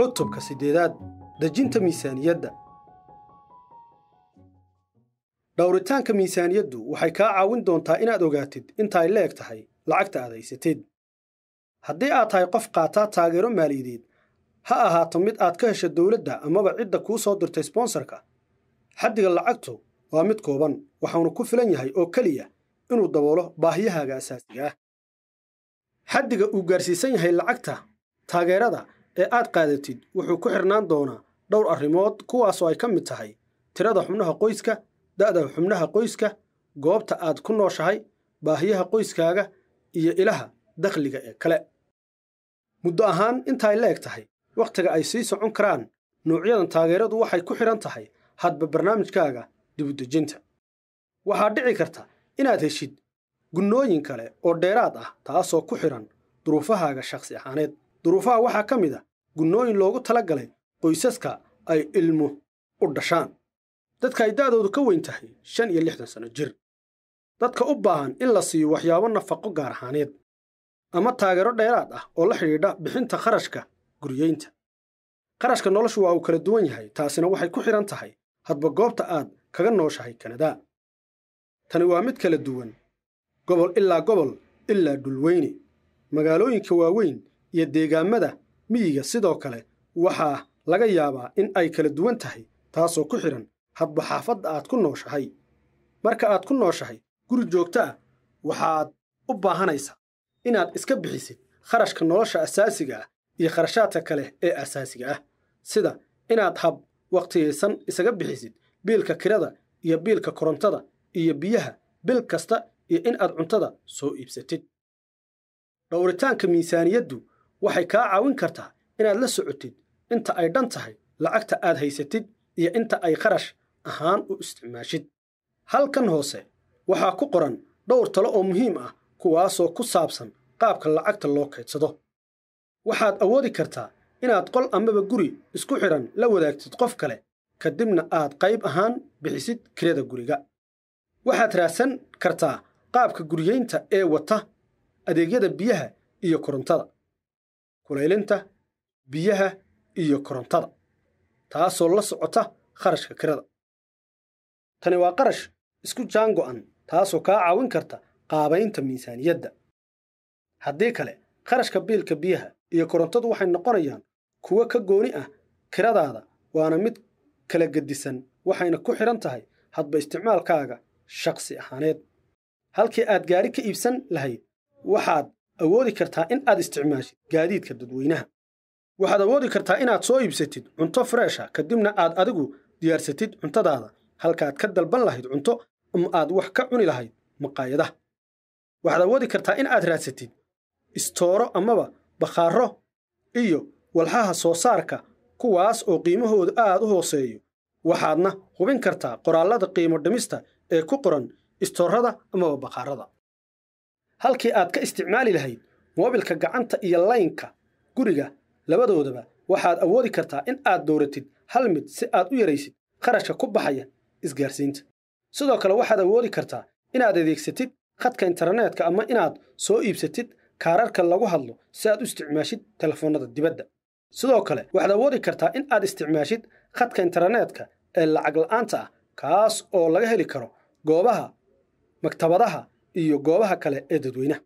cutubka siddeedaad dejinta miisaaniyadda dhowritaanka miisaaniyaddu waxay kaa caawin doontaa inaad ogaatid intaay leeg tahay lacagta aad haysatid haddii aad tahay qof qaataa taageero maaliyadeed ha ahaato mid aad ka hesho dowladda amaba cidda kuu soo dirtay sbonsarka xaddiga lacagtu waa mid kooban waxaanu ku filan yahay oo keliya inuu daboolo baahiyahaaga asaasiga ah xaddiga uu gaarsiisan yahay lacagta taageerada ee aad qaadatid wuxuu ku xirnaan doonaa dhowr arrimood kuwaasoo ay ka mid tahay tirada xubnaha qoyska da'da xubnaha qoyska goobta aad ku nooshahay baahiyaha qoyskaaga iyo ilaha dakhliga ee kale muddo ahaan intaay leeg tahay wakhtiga ay sii socon karaan nuucyadan taageeradu waxay ku xidhan tahay hadba barnaamijkaaga dibudejinta waxaad dhici karta inaad heshid gunnooyin kale oo dheeraad ah taasoo ku xidhan duruufahaaga shakhsi ahaaneed duruufaha waxaa ka mid a ah gunnooyin loogu tala galay qoysaska ay ilmu u dhashaan dadka ay da'doodu ka weyn tahay shan iyo lixdan sano jir dadka u baahan in la siiyo waxyaabo nafaqo gaar ahaaneed ama taageero dheeraad ah oo la xidhiidha bixinta kharashka guryeynta qarashka noloshu waa uu kala duwan yahay taasina waxay ku xidhan tahay hadba goobta aad kaga nooshahay kanadaa tani waa mid kala duwan gobol ilaa gobol ilaa dhulweyne magaalooyinka waaweyn iyo deegaamada miyiga sidoo kale waxaa laga yaabaa in ay kala duwan tahay taasoo ku xidhan hadba xaafadda aad ku nooshahay marka aad ku nooshahay guri joogto ah waxaad u baahanaysaa inaad iska bixisid kharashka nolosha asaasiga ah iyo kharashaadka kale ee asaasiga ah sida inaad hab wakhtiyaysan isaga bixisid biilka kirada iyo biilka korontada iyo biyaha bil kasta iyo in aad cuntada soo iibsatid dhowritaanka miisaaniyaddu waxay kaa caawin kartaa inaad la socotid inta ay dhan tahay lacagta aad haysatid iyo inta ay qarash ahaan u isticmaashid halkan hoose waxaa ku qoran dhowr talo oo muhiim ah kuwaasoo ku saabsan qaabka lacagta loo kaydsado waxaad awoodi kartaa inaad qol amaba guri isku xidhan la wadaagtid qof kale ka dibna aad qayb ahaan bixisid kirada guriga waxaad raadsan kartaa qaabka guryeynta ee wata adeegyada biyaha iyo korontada kulaylinta biyaha iyo korontada taasoo la socota kharashka kirada tani waa qarash isku jaan go'an taasoo kaa caawin karta qaabaynta miisaaniyadda haddii kale kharashka biilka biyaha iyo korontadu waxay noqonayaan kuwo ka gooni ah kiradaada waana mid kala gedisan waxayna ku xidhan tahay hadba isticmaalkaaga shakhsi ahaaneed halkii aad gaari ka iibsan lahayd waxaad awoodi kartaa in aad isticmaashid gaadiidka dadweynaha waxaad awoodi kartaa inaad soo iibsatid cunto freesha ah, kadibna aad adigu diyaarsatid cuntadaada halkaad ka dalban lahayd cunto ama aad wax ka cuni lahayd maqaayadaha waxaad awoodi kartaa in aad raadsatid istooro amaba bakhaaro iyo walxaha soo saarka kuwaas oo qiimahooda aad u hooseeyo waxaadna hubin kartaa qoraallada qiimo dhimista ee ku qoran istoorada amaba bakhaarada halkii aad ka isticmaali lahayd moobilka gacanta iyo laynka guriga labadoodaba waxaad awoodi kartaa in aad dowratid hal mid si aad u yaraysid kharashka ku baxaya isgaarsiinta sidoo kale waxaad awoodi kartaa inaad adeegsatid khadka internetka ama inaad soo iibsatid kaararka lagu hadlo si aad u isticmaashid telefoonnada dibadda sidoo kale waxaad awoodi kartaa in aad isticmaashid khadka internetka ee lacag la'aanta ah kaas oo laga heli karo goobaha maktabadaha iyo goobaha kale ee dadweynaha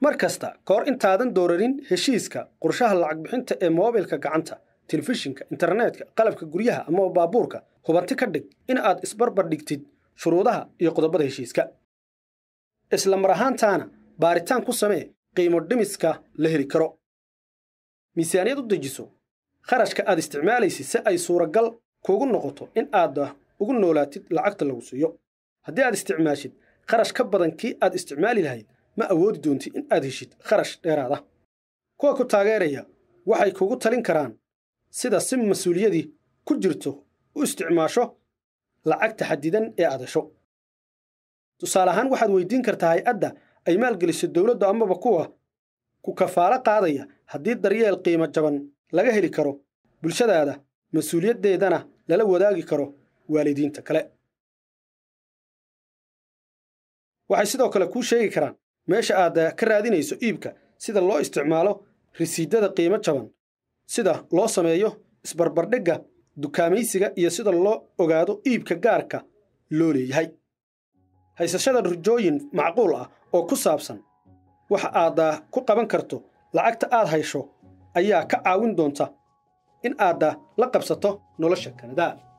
mar kasta kahor intaadan dooranin heshiiska qorshaha lacag bixinta ee moobilka gacanta telefishinka internetka qalabka guryaha ama baabuurka hubanti ka dhig in aad isbarbar dhigtid shuruudaha iyo qodobada heshiiska isla mar ahaantaana baaritaan ku samee qiimo dhimiska la heli karo miisaaniyad u dejiso kharashka aad isticmaalaysid si ay suuragal kuugu noqoto in aad ugu noolaatid lacagta lagu siiyo haddii aad isticmaashid kharash ka badan kii aad isticmaali lahayd ma awoodi doontid in aad heshid kharash dheeraada kuwa ku taageeraya waxay kugu talin karaan sida si mas-uuliyadii ku jirto u isticmaasho lacagta xadidan ee aad hesho tusaale ahaan waxaad weydiin kartaa hay-adda ay maalgeliso dowladdu amaba kuwa ku kafaalo qaadaya haddii daryeel qiimo jaban laga heli karo bulshadaada mas-uuliyaddeedana lala wadaagi karo waalidiinta kale waxay sidoo kale kuu sheegi karaan meesha aad eh, ka raadinayso iibka sida loo isticmaalo risiidada qiimo jaban sida loo sameeyo isbarbardhigga dukaamaysiga iyo sida loo ogaado iibka gaarka loo leeyahay haysashada rujooyin macquul ah oo ku saabsan wax aad eh, ku qaban karto lacagta aad haysho ayaa ka caawin doonta in aad eh, la qabsato nolosha kanadaa